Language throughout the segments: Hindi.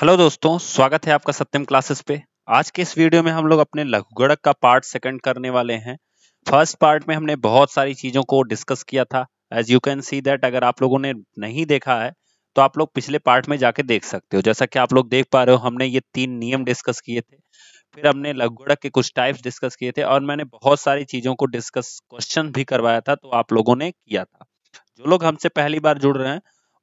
हेलो दोस्तों स्वागत है आपका सत्यम क्लासेस पे आज के इस वीडियो में हम लोग अपने लघुगणक का पार्ट सेकंड करने वाले हैं फर्स्ट पार्ट में हमने बहुत सारी चीज़ों को डिस्कस किया था as you can see that अगर आप लोगों ने नहीं देखा है तो आप लोग पिछले पार्ट में जाके देख सकते हो जैसा कि आप लोग देख पा रहे हो हमने ये तीन नियम डिस्कस किए थे फिर हमने लघुगणक के कुछ टाइप्स डिस्कस किए थे और मैंने बहुत सारी चीज़ों को डिस्कस क्वेश्चन भी करवाया था तो आप लोगों ने किया था जो लोग हमसे पहली बार जुड़ रहे हैं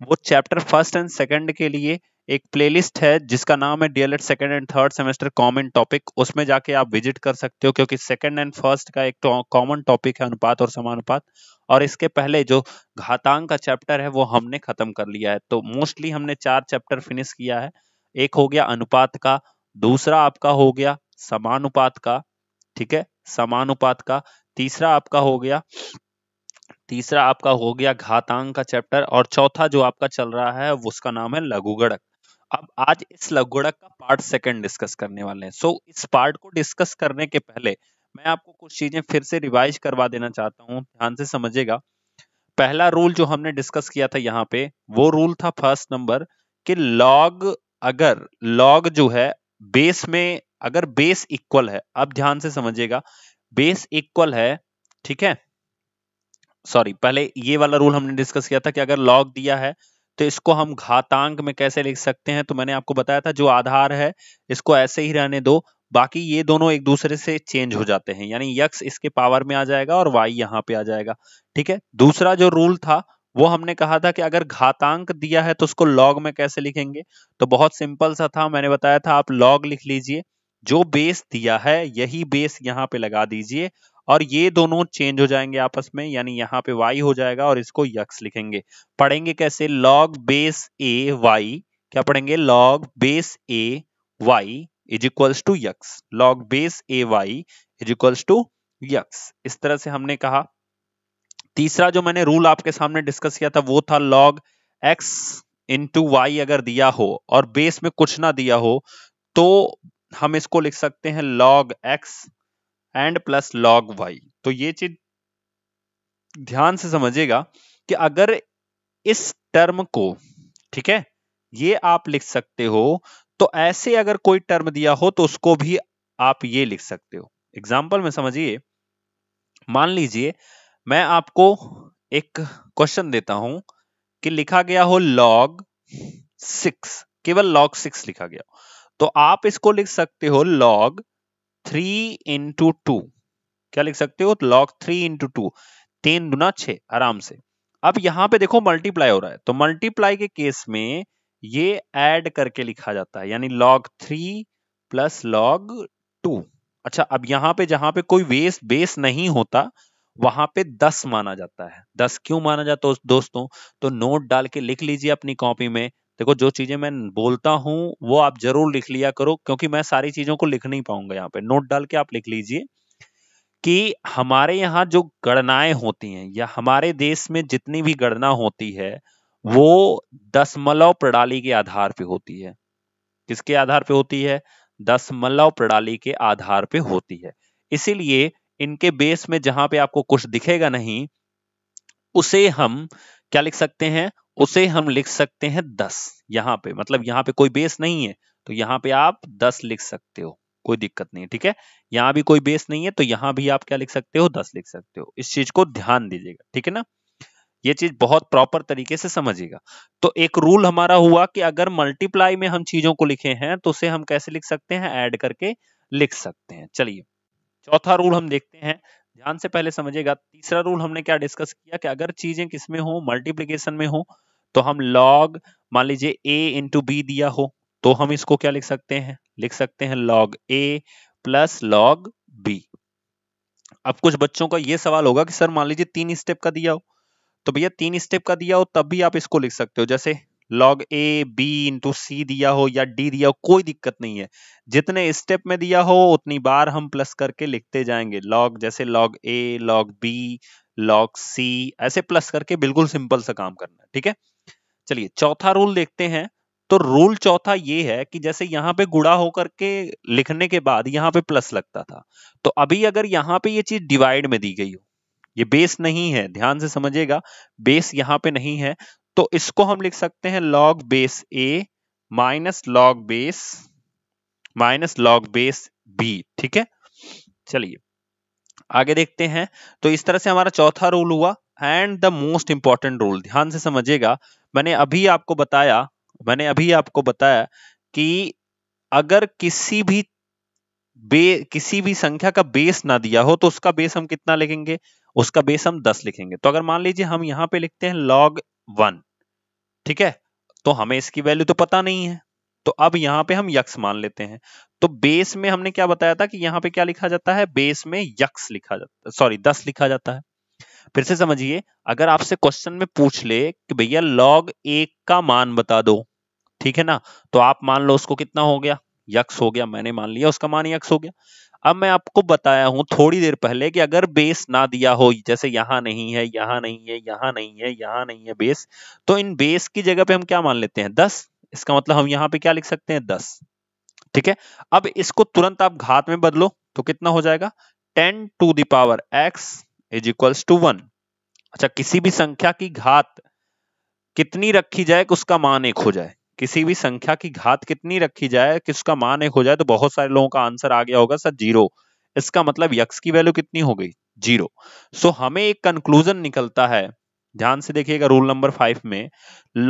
वो चैप्टर फर्स्ट एंड सेकेंड के लिए एक प्लेलिस्ट है जिसका नाम है DElEd second and third semester common topic उसमें जाके आप विजिट कर सकते हो क्योंकि सेकेंड एंड फर्स्ट का एक कॉमन टॉपिक है अनुपात और समानुपात और इसके पहले जो घातांक का चैप्टर है वो हमने खत्म कर लिया है तो मोस्टली हमने चार चैप्टर फिनिश किया है एक हो गया अनुपात का दूसरा आपका हो गया समानुपात का ठीक है समानुपात का तीसरा आपका हो गया तीसरा आपका हो गया घातांक का चैप्टर और चौथा जो आपका चल रहा है उसका नाम है लघुगणक अब आज इस लगोड़क का पार्ट सेकंड डिस्कस करने वाले हैं सो so, इस पार्ट को डिस्कस करने के पहले मैं आपको कुछ चीजें फिर से रिवाइज करवा देना चाहता हूँ ध्यान से समझिएगा पहला रूल जो हमने डिस्कस किया था यहाँ पे वो रूल था फर्स्ट नंबर कि लॉग अगर लॉग जो है बेस में अगर बेस इक्वल है अब ध्यान से समझिएगा बेस इक्वल है ठीक है सॉरी पहले ये वाला रूल हमने डिस्कस किया था कि अगर लॉग दिया है तो इसको हम घातांक में कैसे लिख सकते हैं तो मैंने आपको बताया था जो आधार है इसको ऐसे ही रहने दो बाकी ये दोनों एक दूसरे से चेंज हो जाते हैं यानी यक्स इसके पावर में आ जाएगा और वाई यहाँ पे आ जाएगा ठीक है दूसरा जो रूल था वो हमने कहा था कि अगर घातांक दिया है तो उसको लॉग में कैसे लिखेंगे तो बहुत सिंपल सा था मैंने बताया था आप लॉग लिख लीजिए जो बेस दिया है यही बेस यहाँ पे लगा दीजिए और ये दोनों चेंज हो जाएंगे आपस में यानी यहाँ पे वाई हो जाएगा और इसको यक्स लिखेंगे पढ़ेंगे कैसे लॉग बेस ए वाई क्या पढ़ेंगे log base a y is equals to x log base a y is equals to x इस तरह से हमने कहा तीसरा जो मैंने रूल आपके सामने डिस्कस किया था वो था लॉग एक्स इंटू वाई अगर दिया हो और बेस में कुछ ना दिया हो तो हम इसको लिख सकते हैं log x and plus log y तो ये चीज ध्यान से समझिएगा कि अगर इस टर्म को ठीक है ये आप लिख सकते हो तो ऐसे अगर कोई टर्म दिया हो तो उसको भी आप ये लिख सकते हो एग्जाम्पल में समझिए मान लीजिए मैं आपको एक क्वेश्चन देता हूं कि लिखा गया हो लॉग सिक्स केवल लॉग सिक्स लिखा गया तो आप इसको लिख सकते हो लॉग थ्री इंटू टू क्या लिख सकते हो लॉग थ्री इंटू टू तीन दुना छ आराम से अब यहां पे देखो मल्टीप्लाई हो रहा है तो मल्टीप्लाई के केस में ये ऐड करके लिखा जाता है यानी log three plus log two अच्छा अब यहाँ पे जहां पे कोई बेस बेस नहीं होता वहां पे दस माना जाता है दस क्यों माना जाता है दोस्तों तो नोट डाल के लिख लीजिए अपनी कॉपी में देखो जो चीजें मैं बोलता हूँ वो आप जरूर लिख लिया करो क्योंकि मैं सारी चीजों को लिख नहीं पाऊंगा यहाँ पे नोट डाल के आप लिख लीजिए कि हमारे यहाँ जो गणनाएं होती हैं या हमारे देश में जितनी भी गणना होती है वो दशमलव प्रणाली के आधार पे होती है किसके आधार पे होती है दशमलव प्रणाली के आधार पे होती है इसीलिए इनके बेस में जहां पे आपको कुछ दिखेगा नहीं उसे हम क्या लिख सकते हैं उसे हम लिख सकते हैं दस यहाँ पे मतलब यहाँ पे कोई बेस नहीं है तो यहाँ पे आप दस लिख सकते हो कोई दिक्कत नहीं है ठीक है यहाँ भी कोई बेस नहीं है तो यहाँ भी आप क्या लिख सकते हो दस लिख सकते हो इस चीज को ध्यान दीजिएगा ठीक है ना ये चीज बहुत प्रॉपर तरीके से समझिएगा तो एक रूल हमारा हुआ कि अगर मल्टीप्लाई में हम चीजों को लिखे हैं तो उसे हम कैसे लिख सकते हैं ऐड करके लिख सकते हैं चलिए चौथा रूल हम देखते हैं ध्यान से पहले समझिएगा तीसरा रूल हमने क्या डिस्कस किया कि अगर चीजें किसमें हो मल्टीप्लीकेशन में हो तो हम log मान लीजिए a इंटू बी दिया हो तो हम इसको क्या लिख सकते हैं लिख सकते हैं log a plus log b अब कुछ बच्चों का ये सवाल होगा कि सर मान लीजिए तीन स्टेप का दिया हो तो भैया तीन स्टेप का दिया हो तब भी आप इसको लिख सकते हो जैसे log a b into c दिया हो या डी दिया हो कोई दिक्कत नहीं है जितने स्टेप में दिया हो उतनी बार हम प्लस करके लिखते जाएंगे लॉग जैसे log a log b log c ऐसे प्लस करके बिल्कुल सिंपल सा काम करना है ठीक है चलिए चौथा रूल देखते हैं तो रूल चौथा ये है कि जैसे यहां पे गुड़ा होकर के लिखने के बाद यहां पे प्लस लगता था तो अभी अगर यहां पे ये चीज डिवाइड में दी गई हो ये बेस नहीं है ध्यान से समझिएगा बेस यहाँ पे नहीं है तो इसको हम लिख सकते हैं log base a minus log base minus log base b ठीक है चलिए आगे देखते हैं तो इस तरह से हमारा चौथा रूल हुआ and the most important role ध्यान से समझिएगा मैंने अभी आपको बताया मैंने अभी आपको बताया कि अगर किसी भी बे किसी भी संख्या का बेस ना दिया हो तो उसका बेस हम कितना लिखेंगे उसका बेस हम दस लिखेंगे तो अगर मान लीजिए हम यहाँ पे लिखते हैं लॉग वन ठीक है तो हमें इसकी वैल्यू तो पता नहीं है तो अब यहाँ पे हम यक्स मान लेते हैं तो बेस में हमने क्या बताया था कि यहाँ पे क्या लिखा जाता है बेस में यक्स लिखा जाता सॉरी दस लिखा जाता है फिर से समझिए अगर आपसे क्वेश्चन में पूछ ले कि भैया लॉग एक का मान बता दो ठीक है ना तो आप मान लो उसको कितना हो गया यक्स हो गया मैंने मान लिया उसका मान यक्स हो गया अब मैं आपको बताया हूं थोड़ी देर पहले कि अगर बेस ना दिया हो जैसे यहां नहीं है यहां नहीं है यहां नहीं है यहां नहीं है बेस तो इन बेस की जगह पे हम क्या मान लेते हैं दस इसका मतलब हम यहाँ पे क्या लिख सकते हैं दस ठीक है अब इसको तुरंत आप घात में बदलो तो कितना हो जाएगा ten to the power x is equals to one अच्छा किसी भी संख्या की घात कितनी रखी जाए कि उसका मान एक हो जाए किसी भी संख्या की घात कितनी रखी जाए कि उसका मान एक हो जाए तो बहुत सारे लोगों का आंसर आ गया होगा सर जीरो इसका मतलब यक्स की वैल्यू कितनी हो गई जीरो सो so, हमें एक कंक्लूजन निकलता है ध्यान से देखिएगा रूल नंबर फाइव में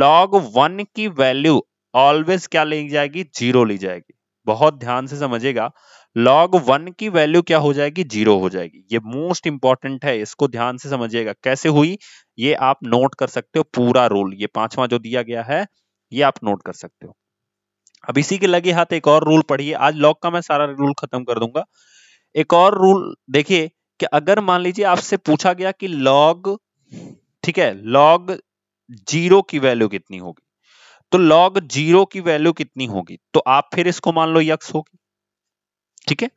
लॉग वन की वैल्यू ऑलवेज क्या ली जाएगी जीरो ली जाएगी बहुत ध्यान से समझेगा लॉग वन की वैल्यू क्या हो जाएगी जीरो हो जाएगी ये मोस्ट इंपॉर्टेंट है इसको ध्यान से समझिएगा कैसे हुई ये आप नोट कर सकते हो पूरा रूल ये पांचवा जो दिया गया है ये आप नोट कर सकते हो अब इसी के लगे हाथ एक और रूल पढ़िए आज लॉग का मैं सारा रूल खत्म कर दूंगा एक और रूल देखिए कि अगर मान लीजिए आपसे पूछा गया कि लॉग ठीक है लॉग जीरो की वैल्यू कितनी होगी तो लॉग जीरो की वैल्यू कितनी होगी तो आप फिर इसको मान लो यक्स होगी ठीक है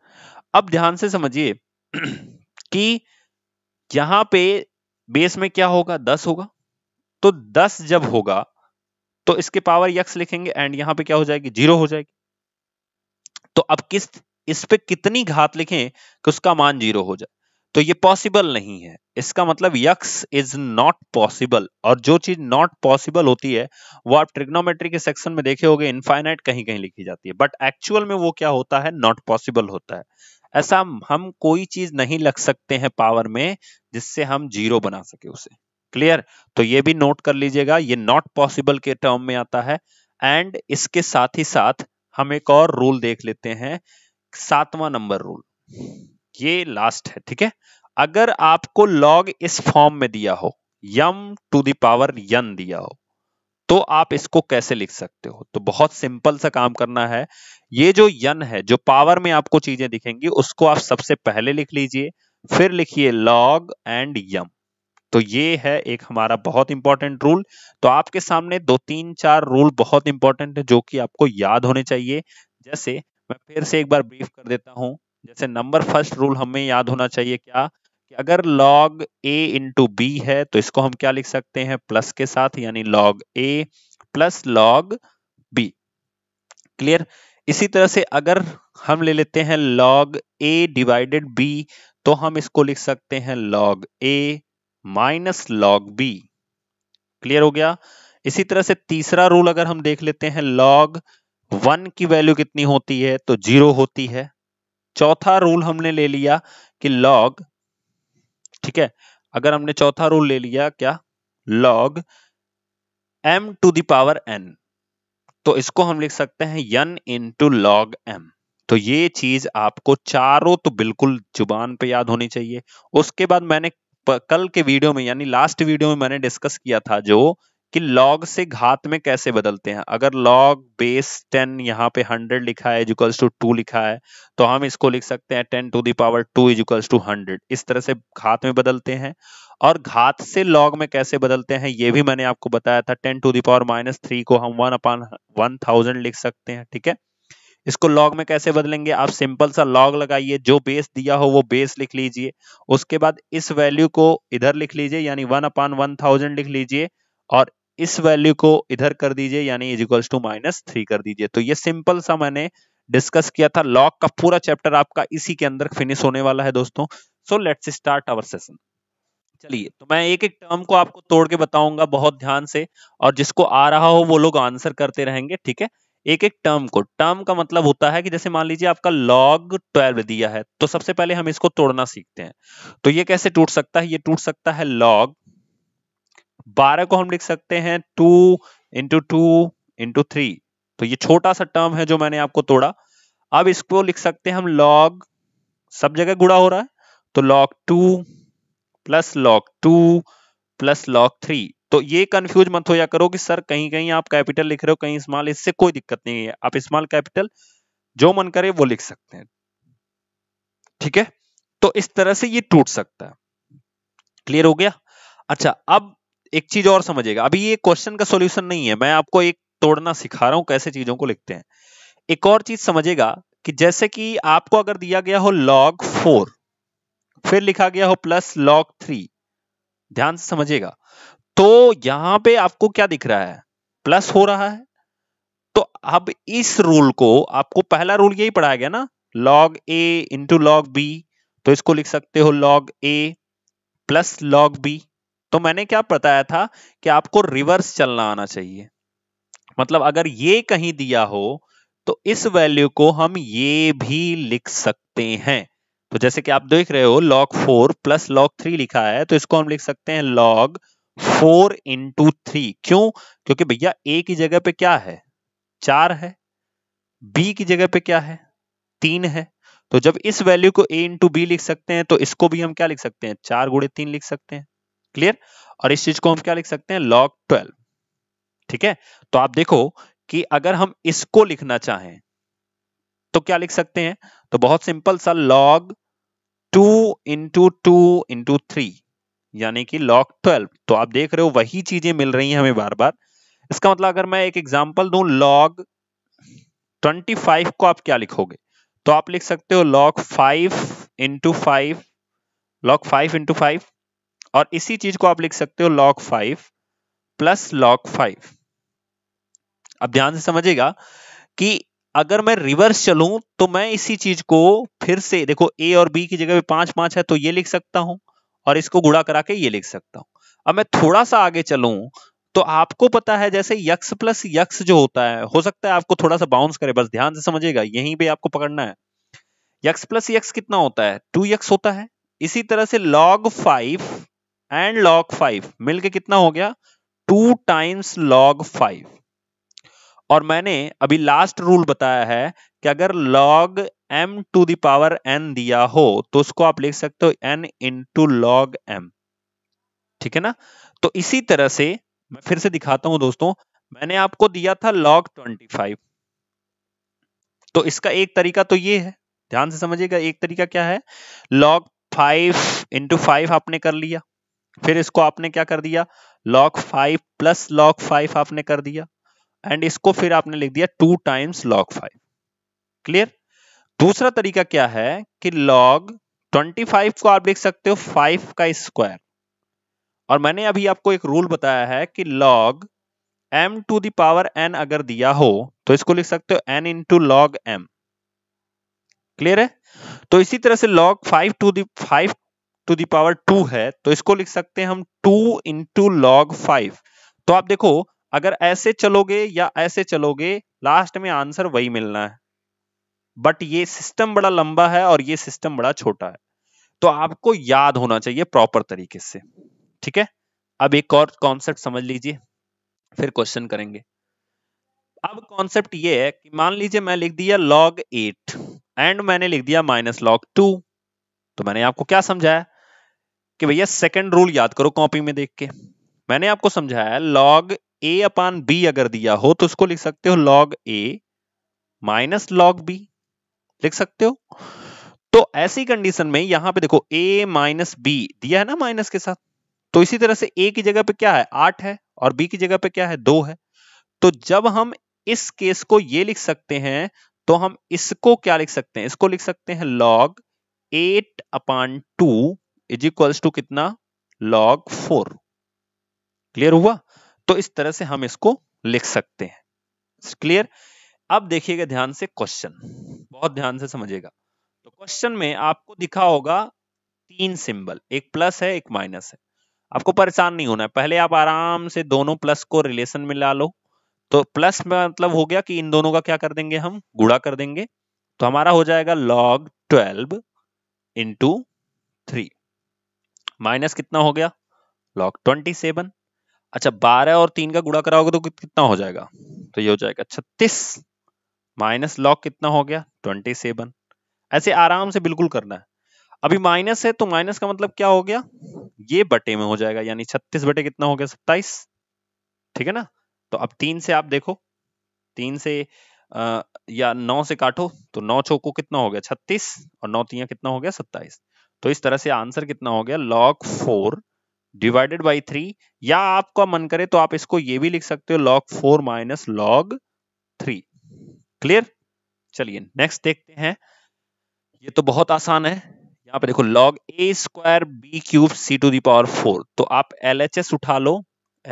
अब ध्यान से समझिए कि यहां पे बेस में क्या होगा दस होगा तो दस जब होगा तो इसके पावर यक्स लिखेंगे एंड यहां पे क्या हो जाएगी जीरो हो जाएगी तो अब किस इस पे कितनी घात लिखें कि उसका मान जीरो हो जाए तो ये पॉसिबल नहीं है इसका मतलब यक्स इज नॉट पॉसिबल और जो चीज नॉट पॉसिबल होती है वो आप ट्रिग्नोमेट्री के सेक्शन में देखे होगे इनफाइनाइट कहीं कहीं लिखी जाती है बट एक्चुअल में वो क्या होता है नॉट पॉसिबल होता है ऐसा हम कोई चीज नहीं लग सकते हैं पावर में जिससे हम जीरो बना सके उसे क्लियर तो ये भी नोट कर लीजिएगा ये नॉट पॉसिबल के टर्म में आता है एंड इसके साथ ही साथ हम एक और रूल देख लेते हैं सातवां नंबर रूल ये लास्ट है ठीक है अगर आपको लॉग इस फॉर्म में दिया हो यम टू दावर यन दिया हो तो आप इसको कैसे लिख सकते हो तो बहुत सिंपल सा काम करना है ये जो यन है जो पावर में आपको चीजें दिखेंगी उसको आप सबसे पहले लिख लीजिए फिर लिखिए लॉग एंड यम तो ये है एक हमारा बहुत इंपॉर्टेंट रूल तो आपके सामने दो तीन चार रूल बहुत इंपॉर्टेंट है जो कि आपको याद होने चाहिए जैसे मैं फिर से एक बार ब्रीफ कर देता हूं जैसे नंबर फर्स्ट रूल हमें याद होना चाहिए क्या कि अगर लॉग ए इंटू बी है तो इसको हम क्या लिख सकते हैं प्लस के साथ यानी log a plus log b clear इसी तरह से अगर हम ले लेते हैं लॉग ए डिवाइडेड बी तो हम इसको लिख सकते हैं log a minus log b clear हो गया इसी तरह से तीसरा रूल अगर हम देख लेते हैं लॉग वन की वैल्यू कितनी होती है तो जीरो होती है चौथा रूल हमने ले लिया कि लॉग ठीक है अगर हमने चौथा रूल ले लिया क्या log m to the power n तो इसको हम लिख सकते हैं n into log m तो ये चीज आपको चारों तो बिल्कुल जुबान पे याद होनी चाहिए उसके बाद मैंने कल के वीडियो में यानी लास्ट वीडियो में मैंने डिस्कस किया था जो कि लॉग से घात में कैसे बदलते हैं अगर लॉग बेस टेन यहाँ पे हंड्रेड लिखा है इजुकल्स टू टू लिखा है तो हम इसको लिख सकते हैं ten to the power two is equals to hundred इस तरह से घात में बदलते हैं और घात से लॉग में कैसे बदलते हैं ये भी मैंने आपको बताया था ten to the power minus three को हम वन अपान वन थाउजेंड लिख सकते हैं ठीक है इसको लॉग में कैसे बदलेंगे आप सिंपल सा लॉग लगाइए जो बेस दिया हो वो बेस लिख लीजिए उसके बाद इस वैल्यू को इधर लिख लीजिए यानी वन अपान वन थाउजेंड लिख लीजिए और इस वैल्यू को इधर कर दीजिए यानी is equals to minus three कर दीजिए तो ये सिंपल सा मैंने डिस्कस किया था लॉग का पूरा चैप्टर आपका इसी के अंदर फिनिश होने वाला है दोस्तों so let's start our session चलिए तो मैं एक एक टर्म को आपको तोड़ के बताऊंगा बहुत ध्यान से और जिसको आ रहा हो वो लोग आंसर करते रहेंगे ठीक है एक एक टर्म को टर्म का मतलब होता है कि जैसे मान लीजिए आपका लॉग ट्वेल्व दिया है तो सबसे पहले हम इसको तोड़ना सीखते हैं तो ये कैसे टूट सकता है ये टूट सकता है लॉग बारह को हम लिख सकते हैं two into two into three तो ये छोटा सा टर्म है जो मैंने आपको तोड़ा अब इसको लिख सकते हैं हम लॉग सब जगह गुड़ा हो रहा है तो log two plus log two plus log three तो ये कंफ्यूज मत हो या करो कि सर कहीं कहीं आप कैपिटल लिख रहे हो कहीं स्मॉल इससे कोई दिक्कत नहीं है आप स्मॉल कैपिटल जो मन करे वो लिख सकते हैं ठीक है तो इस तरह से ये टूट सकता है क्लियर हो गया अच्छा अब एक चीज और समझेगा अभी ये क्वेश्चन का सॉल्यूशन नहीं है मैं आपको एक तोड़ना सिखा रहा हूं कैसे चीजों को लिखते हैं एक और चीज समझेगा कि जैसे कि आपको अगर दिया गया हो लॉग फोर फिर लिखा गया हो प्लस लॉग थ्री ध्यान से समझिएगा तो यहां पे आपको क्या दिख रहा है प्लस हो रहा है तो अब इस रूल को आपको पहला रूल यही पढ़ाया गया ना log a into log b तो इसको लिख सकते हो log a plus log b तो मैंने क्या बताया था कि आपको रिवर्स चलना आना चाहिए मतलब अगर ये कहीं दिया हो तो इस वैल्यू को हम ये भी लिख सकते हैं तो जैसे कि आप देख रहे हो log four plus log three लिखा है तो इसको हम लिख सकते हैं लॉग फोर इंटू थ्री क्यों क्योंकि भैया ए की जगह पे क्या है चार है बी की जगह पे क्या है तीन है तो जब इस वैल्यू को ए इंटू बी लिख सकते हैं तो इसको भी हम क्या लिख सकते हैं चार गुड़े तीन लिख सकते हैं क्लियर और इस चीज को हम क्या लिख सकते हैं लॉग ट्वेल्व ठीक है तो आप देखो कि अगर हम इसको लिखना चाहें तो क्या लिख सकते हैं तो बहुत सिंपल सा log two into two into three यानी कि लॉग ट्वेल्व तो आप देख रहे हो वही चीजें मिल रही हैं हमें बार बार इसका मतलब अगर मैं एक एग्जाम्पल दू लॉग ट्वेंटी फाइव को आप क्या लिखोगे तो आप लिख सकते हो log five into five log five into five और इसी चीज को आप लिख सकते हो log five plus log five अब ध्यान से समझेगा कि अगर मैं रिवर्स चलू तो मैं इसी चीज को फिर से देखो ए और बी की जगह पे पांच पांच है तो ये लिख सकता हूं और इसको गुड़ा करा के ये लिख सकता हूं अब मैं थोड़ा सा आगे चलू तो आपको पता है जैसे यक्स प्लस यक्स जो होता है हो सकता है आपको थोड़ा सा बाउंस करे बस ध्यान से समझेगा यहीं पे आपको पकड़ना है यक्स प्लस यक्स कितना होता है टू यक्स होता है इसी तरह से log five and log five मिलके कितना हो गया टू टाइम्स लॉग फाइव और मैंने अभी लास्ट रूल बताया है कि अगर log m to the power n दिया हो तो उसको आप लिख सकते हो n into log m ठीक है ना तो इसी तरह से मैं फिर से दिखाता हूं दोस्तों मैंने आपको दिया था लॉग ट्वेंटी फाइव तो इसका एक तरीका तो ये है ध्यान से समझिएगा एक तरीका क्या है लॉग फाइव इंटू फाइव आपने कर लिया फिर इसको आपने क्या कर दिया log five plus log five आपने कर दिया एंड इसको फिर आपने लिख दिया two times log five clear दूसरा तरीका क्या है कि log 25 को आप लिख सकते हो 5 का स्क्वायर और मैंने अभी आपको एक रूल बताया है कि log m to the power n अगर दिया हो तो इसको लिख सकते हो n into log m clear है तो इसी तरह से लॉग 5 टू दाइव टू दावर टू है तो इसको लिख सकते हैं हम टू इंटू लॉग फाइव तो आप देखो अगर ऐसे चलोगे या ऐसे चलोगे लास्ट में आंसर वही मिलना है बट ये सिस्टम बड़ा लंबा है और ये सिस्टम बड़ा छोटा है तो आपको याद होना चाहिए प्रॉपर तरीके से ठीक है अब एक और कॉन्सेप्ट समझ लीजिए फिर क्वेश्चन करेंगे अब कॉन्सेप्ट ये है कि मान लीजिए मैं लिख दिया लॉग एट एंड मैंने लिख दिया माइनस लॉग टू तो मैंने आपको क्या समझाया कि भैया सेकंड रूल याद करो कॉपी में देख के मैंने आपको समझाया लॉग ए अपान बी अगर दिया हो तो उसको लिख सकते हो log a minus log b लिख सकते हो तो ऐसी कंडीशन में यहां पे देखो ए माइनस बी दिया है ना माइनस के साथ तो इसी तरह से ए की जगह पे क्या है आठ है और बी की जगह पे क्या है दो है तो जब हम इस केस को ये लिख सकते हैं तो हम इसको क्या लिख सकते हैं इसको लिख सकते हैं log eight upon two is equals to कितना लॉग फोर क्लियर हुआ तो इस तरह से हम इसको लिख सकते हैं क्लियर अब देखिएगा ध्यान से क्वेश्चन बहुत ध्यान से समझेगा तो क्वेश्चन में आपको दिखा होगा तीन सिंबल एक प्लस है एक माइनस है आपको परेशान नहीं होना है पहले आप आराम से दोनों प्लस को रिलेशन में ला लो तो प्लस मतलब हो गया कि इन दोनों का क्या कर देंगे हम गुड़ा कर देंगे तो हमारा हो जाएगा log twelve into three minus कितना हो गया लॉग ट्वेंटी सेवन अच्छा बारह और तीन का गुड़ा कराओगे तो कितना हो जाएगा तो ये हो जाएगा छत्तीस माइनस लॉग कितना हो गया ट्वेंटी सेवन ऐसे आराम से बिल्कुल करना है अभी माइनस है तो माइनस का मतलब क्या हो गया ये बटे में हो जाएगा यानी छत्तीस बटे कितना हो गया सत्ताईस ठीक है ना तो अब तीन से आप देखो तीन से आ, या नौ से काटो तो नौ चौको कितना हो गया छत्तीस और नौ तीन कितना हो गया सत्ताईस तो इस तरह से आंसर कितना हो गया log four divided by three या आपका मन करे तो आप इसको ये भी लिख सकते हो log four minus log three clear चलिए नेक्स्ट देखते हैं ये तो बहुत आसान है यहाँ पे देखो log a square b cube c to the power four तो आप एल एच एस उठा लो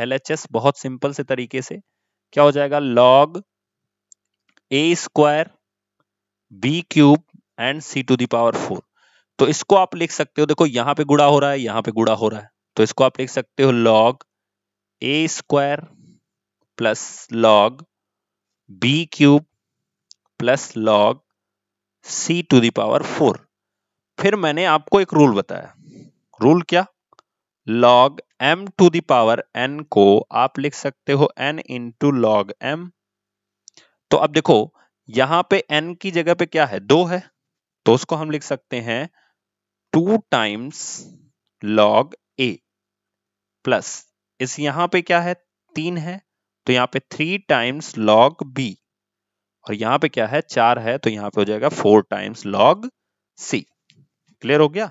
एल एच एस बहुत सिंपल से तरीके से क्या हो जाएगा log a square b cube and c to the power four तो इसको आप लिख सकते हो देखो यहां पे गुड़ा हो रहा है यहां पे गुड़ा हो रहा है तो इसको आप लिख सकते हो log a square plus log b cube plus log c to the power four फिर मैंने आपको एक रूल बताया रूल क्या log m to the power n को आप लिख सकते हो एन इंटू लॉग एम तो अब देखो यहां पे एन की जगह पे क्या है दो है तो उसको हम लिख सकते हैं two times log a plus इस यहां पे क्या है तीन है तो यहाँ पे थ्री टाइम्स लॉग बी और यहाँ पे क्या है चार है तो यहाँ पे हो जाएगा four times log c clear हो गया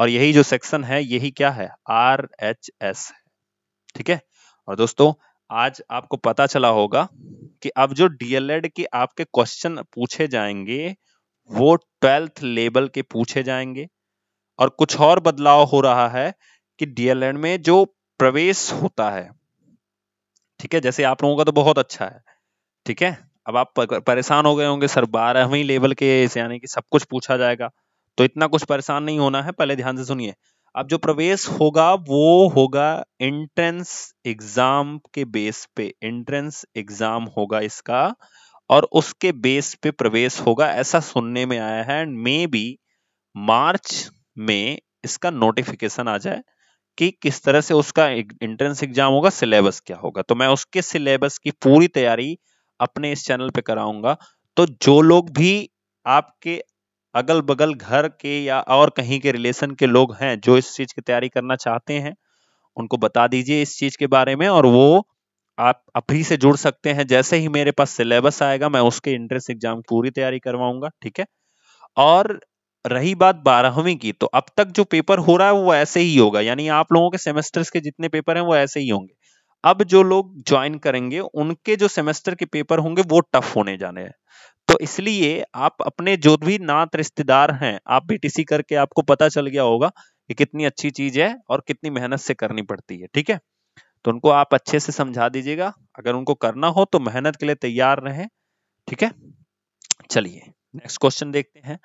और यही जो सेक्शन है यही क्या है आर एच एस है ठीक है और दोस्तों आज आपको पता चला होगा कि अब जो डीएलएड के आपके क्वेश्चन पूछे जाएंगे वो ट्वेल्थ लेवल के पूछे जाएंगे और कुछ और बदलाव हो रहा है कि डीएलएड में जो प्रवेश होता है ठीक है जैसे आप लोगों का तो बहुत अच्छा है ठीक है अब आप परेशान हो गए होंगे सर बारहवीं लेवल के यानी कि सब कुछ पूछा जाएगा तो इतना कुछ परेशान नहीं होना है पहले ध्यान से सुनिए अब जो प्रवेश होगा वो होगा एंट्रेंस एग्जाम के बेस पे एंट्रेंस एग्जाम होगा इसका और उसके बेस पे प्रवेश होगा ऐसा सुनने में आया है एंड मे बी मार्च में इसका नोटिफिकेशन आ जाए कि किस तरह से उसका एंट्रेंस एग्जाम होगा सिलेबस क्या होगा तो मैं उसके सिलेबस की पूरी तैयारी अपने इस चैनल पे कराऊंगा तो जो लोग भी आपके अगल बगल घर के या और कहीं के रिलेशन के लोग हैं जो इस चीज की तैयारी करना चाहते हैं उनको बता दीजिए इस चीज के बारे में और वो आप अभी से जुड़ सकते हैं जैसे ही मेरे पास सिलेबस आएगा मैं उसके एंट्रेंस एग्जाम पूरी तैयारी करवाऊंगा ठीक है और रही बात बारहवीं की तो अब तक जो पेपर हो रहा है वो ऐसे ही होगा यानी आप लोगों के सेमेस्टर्स के जितने पेपर हैं वो ऐसे ही होंगे अब जो लोग ज्वाइन करेंगे उनके जो सेमेस्टर के पेपर होंगे वो टफ होने जाने हैं तो इसलिए आप अपने जो भी नात रिश्तेदार हैं आप बीटीसी करके आपको पता चल गया होगा कि कितनी अच्छी चीज है और कितनी मेहनत से करनी पड़ती है ठीक है तो उनको आप अच्छे से समझा दीजिएगा अगर उनको करना हो तो मेहनत के लिए तैयार रहें ठीक है चलिए नेक्स्ट क्वेश्चन देखते हैं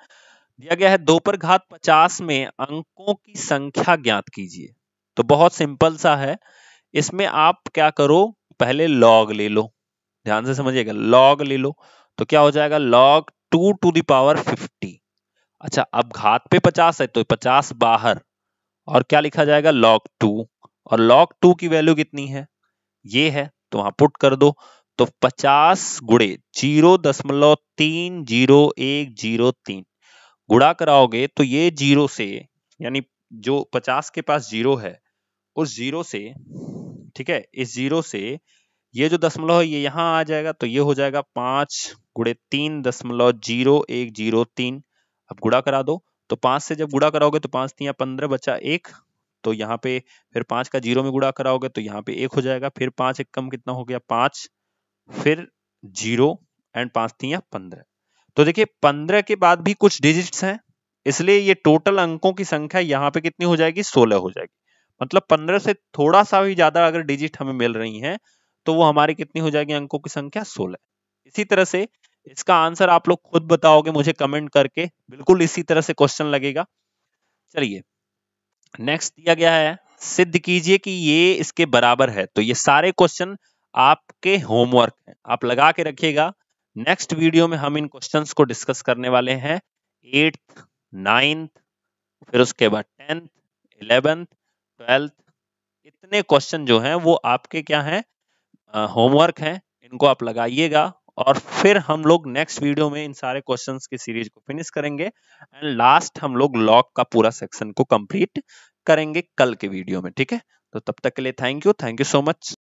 दिया गया है दो पर घात पचास में अंकों की संख्या ज्ञात कीजिए तो बहुत सिंपल सा है इसमें आप क्या करो पहले लॉग ले लो ध्यान से समझिएगा लॉग ले लो तो क्या हो जाएगा log two to the power fifty अच्छा अब घात पे पचास है तो पचास बाहर और क्या लिखा जाएगा लॉग टू और लॉग टू की वैल्यू कितनी है ये है तो वहां पुट कर दो तो पचास गुड़े जीरो दशमलव तीन जीरो एक जीरो तीन गुड़ा कराओगे तो ये जीरो से यानी जो पचास के पास जीरो है उस जीरो से ठीक है इस जीरो से ये जो दशमलव है ये यहाँ आ जाएगा तो ये हो जाएगा पांच गुड़े तीन दशमलव जीरो एक जीरो तीन अब गुड़ा करा दो तो पांच से जब गुड़ा कराओगे तो पांच तीन पंद्रह बचा एक तो यहाँ पे फिर पांच का जीरो में गुड़ा कराओगे तो यहाँ पे एक हो जाएगा फिर पांच एक कम कितना हो गया पांच फिर जीरो एंड पांच तीन पंद्रह तो देखिए पंद्रह के बाद भी कुछ डिजिट्स हैं इसलिए ये टोटल अंकों की संख्या यहाँ पे कितनी हो जाएगी सोलह हो जाएगी मतलब पंद्रह से थोड़ा सा भी ज्यादा अगर डिजिट हमें मिल रही है तो वो हमारी कितनी हो जाएगी अंकों की संख्या सोलह इसी तरह से इसका आंसर आप लोग खुद बताओगे मुझे कमेंट करके बिल्कुल इसी तरह से क्वेश्चन लगेगा चलिए नेक्स्ट दिया गया है सिद्ध कीजिए कि ये इसके बराबर है तो ये सारे क्वेश्चन आपके होमवर्क हैं आप लगा के रखिएगा नेक्स्ट वीडियो में हम इन क्वेश्चंस को डिस्कस करने वाले हैं एट्थ नाइन्थ फिर उसके बाद टेंथ इलेवेंथ ट्वेल्थ इतने क्वेश्चन जो हैं वो आपके क्या हैं होमवर्क हैं इनको आप लगाइएगा और फिर हम लोग नेक्स्ट वीडियो में इन सारे क्वेश्चंस की सीरीज को फिनिश करेंगे एंड लास्ट हम लोग लॉक का पूरा सेक्शन को कंप्लीट करेंगे कल के वीडियो में ठीक है तो तब तक के लिए thank you thank you so much